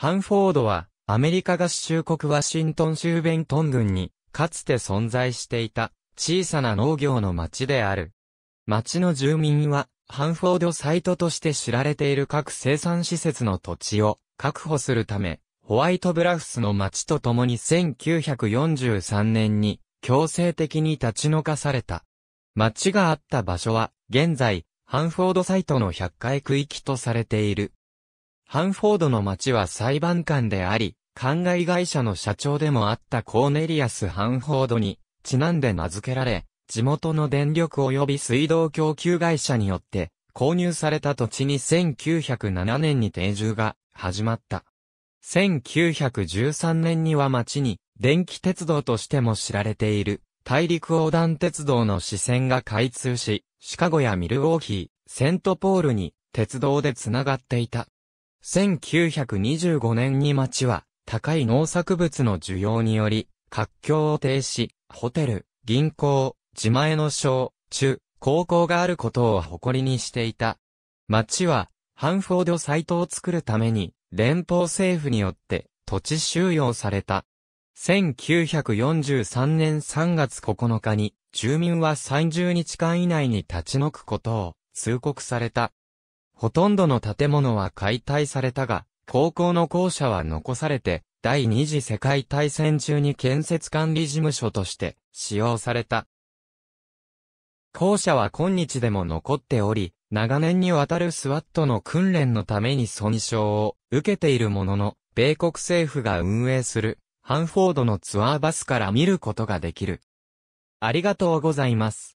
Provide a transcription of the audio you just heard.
ハンフォードは、アメリカ合衆国ワシントン州ベントン郡に、かつて存在していた、小さな農業の町である。町の住民は、ハンフォードサイトとして知られている各生産施設の土地を確保するため、ホワイトブラフスの町と共に1943年に強制的に立ち退かされた。町があった場所は、現在、ハンフォードサイトの100回区域とされている。ハンフォードの町は裁判官であり、灌漑会社の社長でもあったコーネリアス・ハンフォードに、ちなんで名付けられ、地元の電力及び水道供給会社によって、購入された土地に1907年に定住が始まった。1913年には町に電気鉄道としても知られている大陸横断鉄道の支線が開通し、シカゴやミルウォーヒー、セントポールに鉄道でつながっていた。1925年に町は高い農作物の需要により、活況を停止、ホテル、銀行、自前の小、中、高校があることを誇りにしていた。町は、ハンフォードサイトを作るために、連邦政府によって土地収容された。1943年3月9日に、住民は30日間以内に立ち退くことを通告された。ほとんどの建物は解体されたが、高校の校舎は残されて、第二次世界大戦中に建設管理事務所として使用された。校舎は今日でも残っており、長年にわたるスワットの訓練のために損傷を受けているものの、米国政府が運営するハンフォードのツアーバスから見ることができる。ありがとうございます。